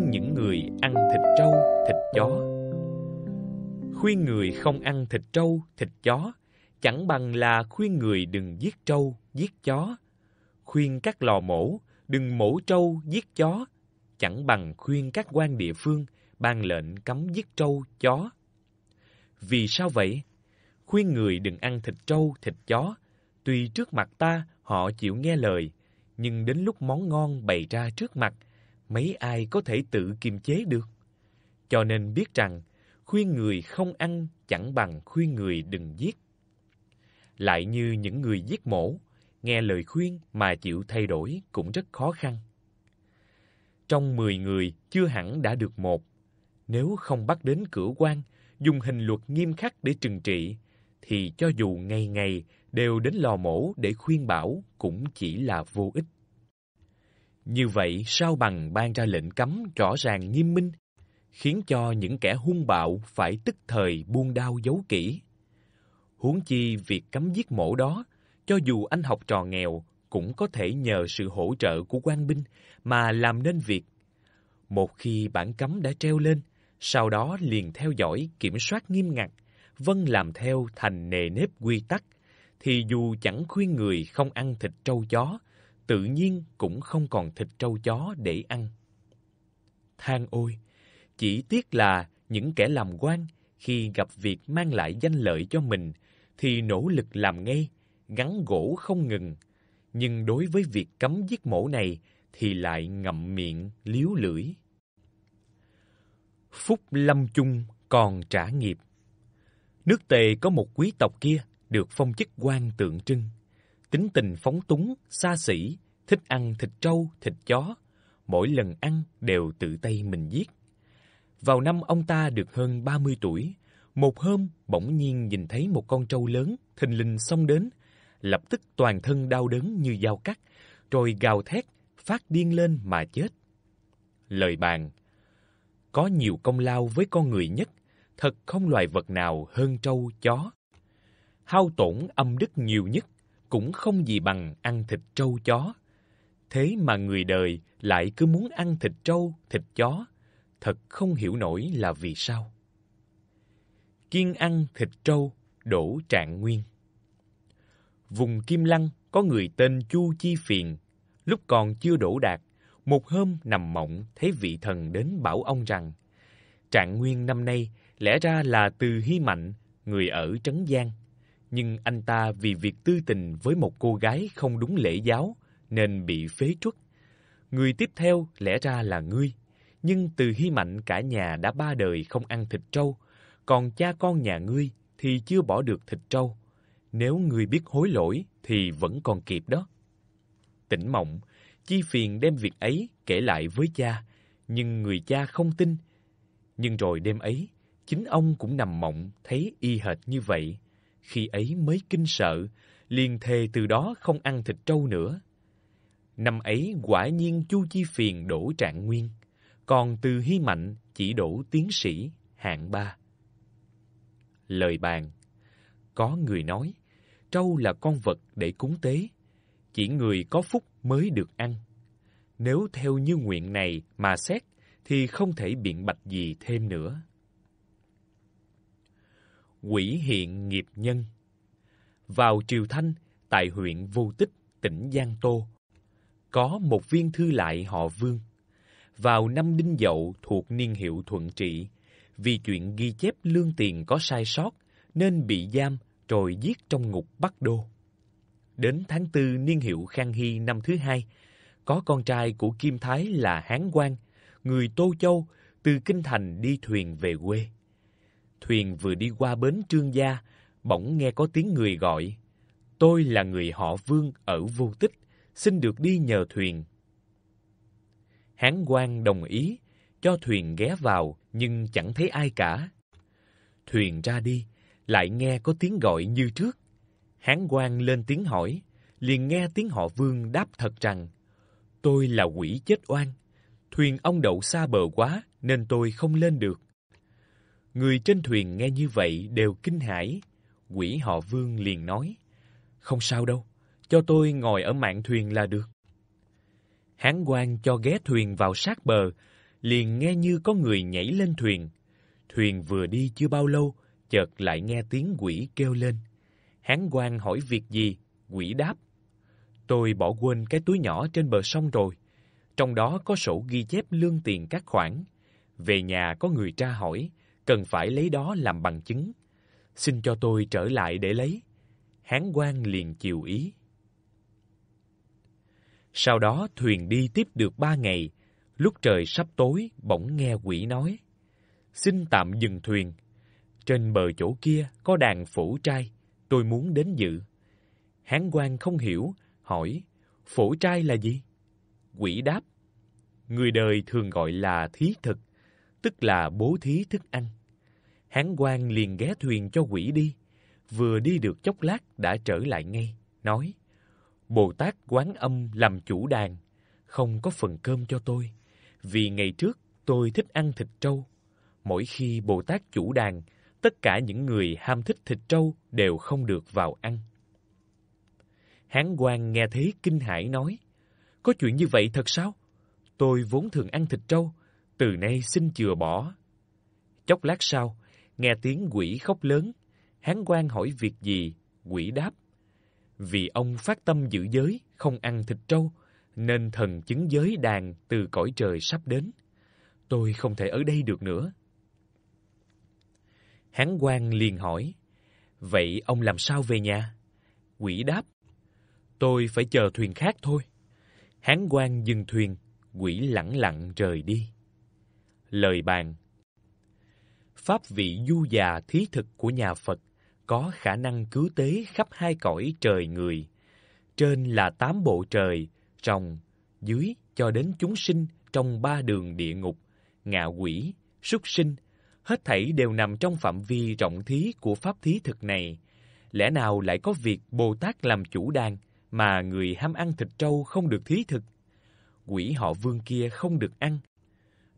khuyên những người ăn thịt trâu, thịt chó. Khuyên người không ăn thịt trâu, thịt chó chẳng bằng là khuyên người đừng giết trâu, giết chó. Khuyên các lò mổ đừng mổ trâu, giết chó chẳng bằng khuyên các quan địa phương ban lệnh cấm giết trâu, chó. Vì sao vậy? Khuyên người đừng ăn thịt trâu, thịt chó. Tuy trước mặt ta họ chịu nghe lời, nhưng đến lúc món ngon bày ra trước mặt – mấy ai có thể tự kiềm chế được. Cho nên biết rằng, khuyên người không ăn chẳng bằng khuyên người đừng giết. Lại như những người giết mổ, nghe lời khuyên mà chịu thay đổi cũng rất khó khăn. Trong mười người chưa hẳn đã được một. Nếu không bắt đến cửa quan, dùng hình luật nghiêm khắc để trừng trị, thì cho dù ngày ngày đều đến lò mổ để khuyên bảo cũng chỉ là vô ích. Như vậy sao bằng ban ra lệnh cấm rõ ràng nghiêm minh, khiến cho những kẻ hung bạo phải tức thời buông đao giấu kỹ. Huống chi việc cấm giết mổ đó, cho dù anh học trò nghèo cũng có thể nhờ sự hỗ trợ của quan binh mà làm nên việc. Một khi bản cấm đã treo lên, sau đó liền theo dõi kiểm soát nghiêm ngặt, vân làm theo thành nề nếp quy tắc, thì dù chẳng khuyên người không ăn thịt trâu chó, tự nhiên cũng không còn thịt trâu chó để ăn. Than ôi, chỉ tiếc là những kẻ làm quan khi gặp việc mang lại danh lợi cho mình thì nỗ lực làm ngay, gắn gỗ không ngừng. Nhưng đối với việc cấm giết mổ này thì lại ngậm miệng, liếu lưỡi. Phúc Lâm Chung còn trả nghiệp. Nước Tề có một quý tộc kia được phong chức quan tượng trưng tính tình phóng túng, xa xỉ, thích ăn thịt trâu, thịt chó, mỗi lần ăn đều tự tay mình giết. Vào năm ông ta được hơn 30 tuổi, một hôm bỗng nhiên nhìn thấy một con trâu lớn thình lình xông đến, lập tức toàn thân đau đớn như dao cắt, rồi gào thét, phát điên lên mà chết. Lời bàn Có nhiều công lao với con người nhất, thật không loài vật nào hơn trâu, chó. Hao tổn âm đức nhiều nhất cũng không gì bằng ăn thịt trâu chó. Thế mà người đời lại cứ muốn ăn thịt trâu, thịt chó, thật không hiểu nổi là vì sao. Kiên ăn thịt trâu, đổ trạng nguyên. Vùng Kim Lăng có người tên Chu Chi Phiền, lúc còn chưa đổ đạt, một hôm nằm mộng thấy vị thần đến bảo ông rằng trạng nguyên năm nay lẽ ra là từ Hy Mạnh, người ở Trấn Giang nhưng anh ta vì việc tư tình với một cô gái không đúng lễ giáo nên bị phế truất. Người tiếp theo lẽ ra là ngươi, nhưng từ hy mạnh cả nhà đã ba đời không ăn thịt trâu, còn cha con nhà ngươi thì chưa bỏ được thịt trâu. Nếu ngươi biết hối lỗi thì vẫn còn kịp đó. Tỉnh mộng, chi phiền đem việc ấy kể lại với cha, nhưng người cha không tin. Nhưng rồi đêm ấy, chính ông cũng nằm mộng thấy y hệt như vậy khi ấy mới kinh sợ, liền thề từ đó không ăn thịt trâu nữa. Năm ấy quả nhiên Chu Chi Phiền đổ trạng nguyên, còn từ Hy Mạnh chỉ đổ tiến sĩ hạng ba. Lời bàn Có người nói, trâu là con vật để cúng tế, chỉ người có phúc mới được ăn. Nếu theo như nguyện này mà xét, thì không thể biện bạch gì thêm nữa quỷ hiện nghiệp nhân. Vào triều Thanh, tại huyện Vô Tích, tỉnh Giang Tô, có một viên thư lại họ Vương. Vào năm Đinh Dậu thuộc niên hiệu Thuận Trị, vì chuyện ghi chép lương tiền có sai sót nên bị giam rồi giết trong ngục Bắc Đô. Đến tháng tư niên hiệu Khang Hy năm thứ hai, có con trai của Kim Thái là Hán Quang, người Tô Châu, từ Kinh Thành đi thuyền về quê. Thuyền vừa đi qua bến Trương Gia, bỗng nghe có tiếng người gọi. Tôi là người họ Vương ở vô tích, xin được đi nhờ thuyền. Hán quan đồng ý, cho thuyền ghé vào nhưng chẳng thấy ai cả. Thuyền ra đi, lại nghe có tiếng gọi như trước. Hán quan lên tiếng hỏi, liền nghe tiếng họ Vương đáp thật rằng: "Tôi là quỷ chết oan, thuyền ông đậu xa bờ quá nên tôi không lên được." Người trên thuyền nghe như vậy đều kinh hãi. Quỷ họ Vương liền nói, Không sao đâu, cho tôi ngồi ở mạn thuyền là được. Hán quan cho ghé thuyền vào sát bờ, liền nghe như có người nhảy lên thuyền. Thuyền vừa đi chưa bao lâu, chợt lại nghe tiếng quỷ kêu lên. Hán quan hỏi việc gì, quỷ đáp. Tôi bỏ quên cái túi nhỏ trên bờ sông rồi. Trong đó có sổ ghi chép lương tiền các khoản. Về nhà có người tra hỏi, cần phải lấy đó làm bằng chứng. Xin cho tôi trở lại để lấy. Hán quan liền chiều ý. Sau đó thuyền đi tiếp được ba ngày, lúc trời sắp tối bỗng nghe quỷ nói. Xin tạm dừng thuyền. Trên bờ chỗ kia có đàn phổ trai, tôi muốn đến dự. Hán quan không hiểu, hỏi, phổ trai là gì? Quỷ đáp, người đời thường gọi là thí thực, tức là bố thí thức ăn. Hán quan liền ghé thuyền cho quỷ đi, vừa đi được chốc lát đã trở lại ngay, nói, Bồ Tát quán âm làm chủ đàn, không có phần cơm cho tôi, vì ngày trước tôi thích ăn thịt trâu. Mỗi khi Bồ Tát chủ đàn, tất cả những người ham thích thịt trâu đều không được vào ăn. Hán quan nghe thấy kinh hãi nói, có chuyện như vậy thật sao? Tôi vốn thường ăn thịt trâu, từ nay xin chừa bỏ. Chốc lát sau, nghe tiếng quỷ khóc lớn, hán quan hỏi việc gì, quỷ đáp. Vì ông phát tâm giữ giới, không ăn thịt trâu, nên thần chứng giới đàn từ cõi trời sắp đến. Tôi không thể ở đây được nữa. Hán quan liền hỏi, Vậy ông làm sao về nhà? Quỷ đáp, Tôi phải chờ thuyền khác thôi. Hán quan dừng thuyền, quỷ lẳng lặng rời đi lời bàn. Pháp vị du già thí thực của nhà Phật có khả năng cứu tế khắp hai cõi trời người. Trên là tám bộ trời, rồng, dưới cho đến chúng sinh trong ba đường địa ngục, ngạ quỷ, súc sinh, hết thảy đều nằm trong phạm vi rộng thí của pháp thí thực này. Lẽ nào lại có việc Bồ Tát làm chủ đàn mà người ham ăn thịt trâu không được thí thực? Quỷ họ vương kia không được ăn,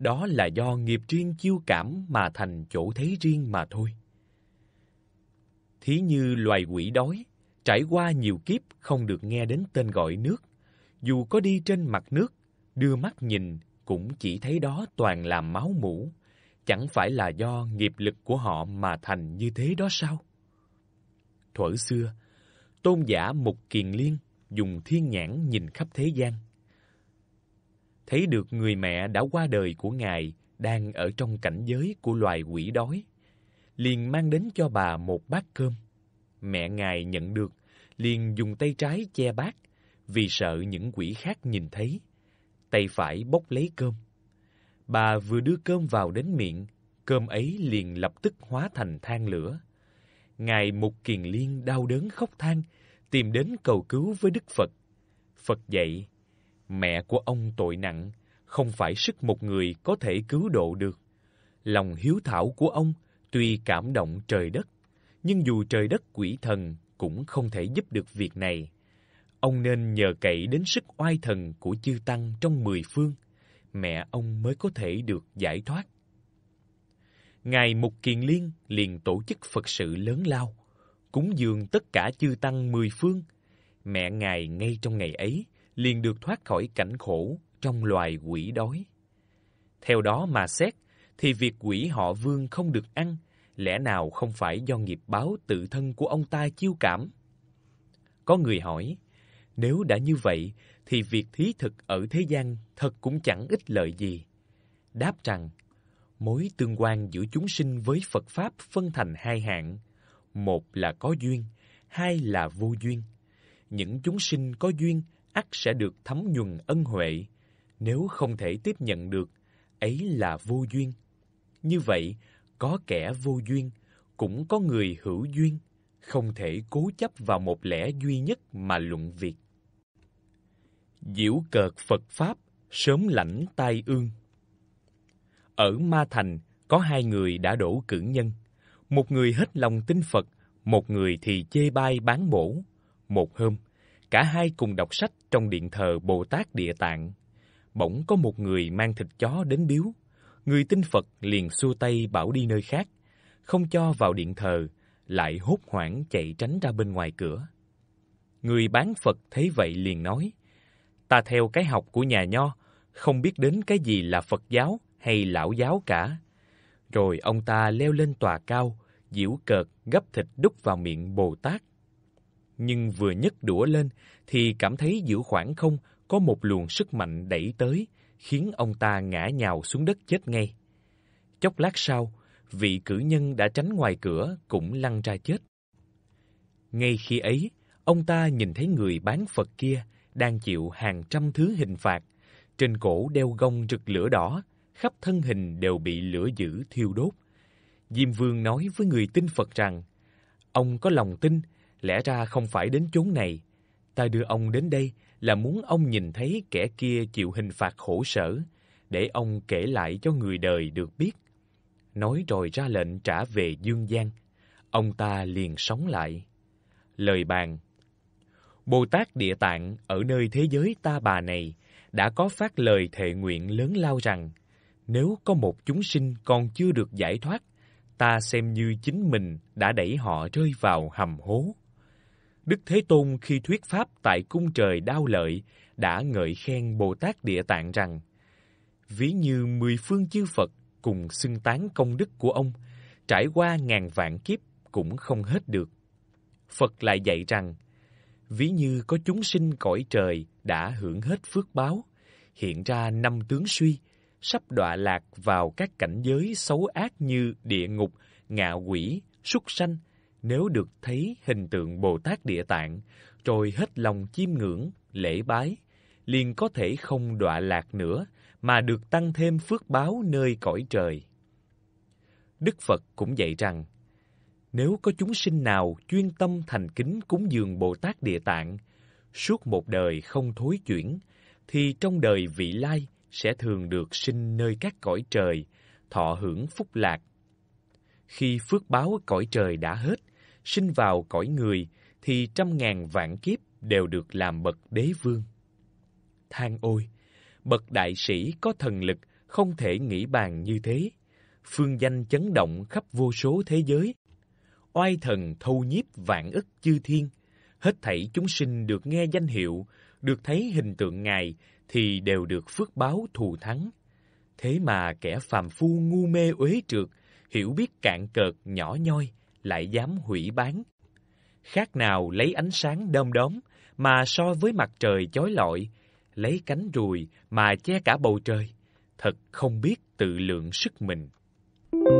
đó là do nghiệp riêng chiêu cảm mà thành chỗ thấy riêng mà thôi. Thí như loài quỷ đói, trải qua nhiều kiếp không được nghe đến tên gọi nước, dù có đi trên mặt nước, đưa mắt nhìn cũng chỉ thấy đó toàn là máu mũ, chẳng phải là do nghiệp lực của họ mà thành như thế đó sao? Thuở xưa, tôn giả Mục Kiền Liên dùng thiên nhãn nhìn khắp thế gian, thấy được người mẹ đã qua đời của ngài đang ở trong cảnh giới của loài quỷ đói, liền mang đến cho bà một bát cơm. Mẹ ngài nhận được, liền dùng tay trái che bát vì sợ những quỷ khác nhìn thấy. Tay phải bốc lấy cơm. Bà vừa đưa cơm vào đến miệng, cơm ấy liền lập tức hóa thành than lửa. Ngài Mục Kiền Liên đau đớn khóc than, tìm đến cầu cứu với Đức Phật. Phật dạy, mẹ của ông tội nặng, không phải sức một người có thể cứu độ được. Lòng hiếu thảo của ông tuy cảm động trời đất, nhưng dù trời đất quỷ thần cũng không thể giúp được việc này. Ông nên nhờ cậy đến sức oai thần của chư tăng trong mười phương, mẹ ông mới có thể được giải thoát. Ngài Mục Kiền Liên liền tổ chức Phật sự lớn lao, cúng dường tất cả chư tăng mười phương. Mẹ Ngài ngay trong ngày ấy liền được thoát khỏi cảnh khổ trong loài quỷ đói. Theo đó mà xét, thì việc quỷ họ vương không được ăn, lẽ nào không phải do nghiệp báo tự thân của ông ta chiêu cảm? Có người hỏi, nếu đã như vậy, thì việc thí thực ở thế gian thật cũng chẳng ích lợi gì. Đáp rằng, mối tương quan giữa chúng sinh với Phật Pháp phân thành hai hạng. Một là có duyên, hai là vô duyên. Những chúng sinh có duyên ắt sẽ được thấm nhuần ân huệ, nếu không thể tiếp nhận được, ấy là vô duyên. Như vậy, có kẻ vô duyên, cũng có người hữu duyên, không thể cố chấp vào một lẽ duy nhất mà luận việc. Diễu cợt Phật Pháp, sớm lãnh tai ương. Ở Ma Thành, có hai người đã đổ cử nhân. Một người hết lòng tin Phật, một người thì chê bai bán bổ. Một hôm, cả hai cùng đọc sách trong điện thờ Bồ Tát Địa Tạng, bỗng có một người mang thịt chó đến biếu. Người tin Phật liền xua tay bảo đi nơi khác, không cho vào điện thờ, lại hốt hoảng chạy tránh ra bên ngoài cửa. Người bán Phật thấy vậy liền nói, ta theo cái học của nhà nho, không biết đến cái gì là Phật giáo hay lão giáo cả. Rồi ông ta leo lên tòa cao, diễu cợt gấp thịt đút vào miệng Bồ Tát nhưng vừa nhấc đũa lên thì cảm thấy giữa khoảng không có một luồng sức mạnh đẩy tới, khiến ông ta ngã nhào xuống đất chết ngay. Chốc lát sau, vị cử nhân đã tránh ngoài cửa cũng lăn ra chết. Ngay khi ấy, ông ta nhìn thấy người bán Phật kia đang chịu hàng trăm thứ hình phạt, trên cổ đeo gông rực lửa đỏ, khắp thân hình đều bị lửa dữ thiêu đốt. Diêm Vương nói với người tin Phật rằng, ông có lòng tin Lẽ ra không phải đến chốn này. Ta đưa ông đến đây là muốn ông nhìn thấy kẻ kia chịu hình phạt khổ sở, để ông kể lại cho người đời được biết. Nói rồi ra lệnh trả về dương gian. Ông ta liền sống lại. Lời bàn Bồ Tát Địa Tạng ở nơi thế giới ta bà này đã có phát lời thệ nguyện lớn lao rằng nếu có một chúng sinh còn chưa được giải thoát, ta xem như chính mình đã đẩy họ rơi vào hầm hố. Đức Thế Tôn khi thuyết pháp tại cung trời Đao Lợi đã ngợi khen Bồ Tát Địa Tạng rằng: Ví như mười phương chư Phật cùng xưng tán công đức của ông, trải qua ngàn vạn kiếp cũng không hết được. Phật lại dạy rằng: Ví như có chúng sinh cõi trời đã hưởng hết phước báo, hiện ra năm tướng suy, sắp đọa lạc vào các cảnh giới xấu ác như địa ngục, ngạ quỷ, súc sanh, nếu được thấy hình tượng Bồ Tát Địa Tạng, rồi hết lòng chiêm ngưỡng, lễ bái, liền có thể không đọa lạc nữa, mà được tăng thêm phước báo nơi cõi trời. Đức Phật cũng dạy rằng, nếu có chúng sinh nào chuyên tâm thành kính cúng dường Bồ Tát Địa Tạng, suốt một đời không thối chuyển, thì trong đời vị lai sẽ thường được sinh nơi các cõi trời, thọ hưởng phúc lạc. Khi phước báo cõi trời đã hết, sinh vào cõi người thì trăm ngàn vạn kiếp đều được làm bậc đế vương. Than ôi, bậc đại sĩ có thần lực không thể nghĩ bàn như thế. Phương danh chấn động khắp vô số thế giới. Oai thần thâu nhiếp vạn ức chư thiên. Hết thảy chúng sinh được nghe danh hiệu, được thấy hình tượng Ngài thì đều được phước báo thù thắng. Thế mà kẻ phàm phu ngu mê uế trượt, hiểu biết cạn cợt nhỏ nhoi, lại dám hủy bán. Khác nào lấy ánh sáng đom đóm mà so với mặt trời chói lọi, lấy cánh ruồi mà che cả bầu trời, thật không biết tự lượng sức mình. Thank you.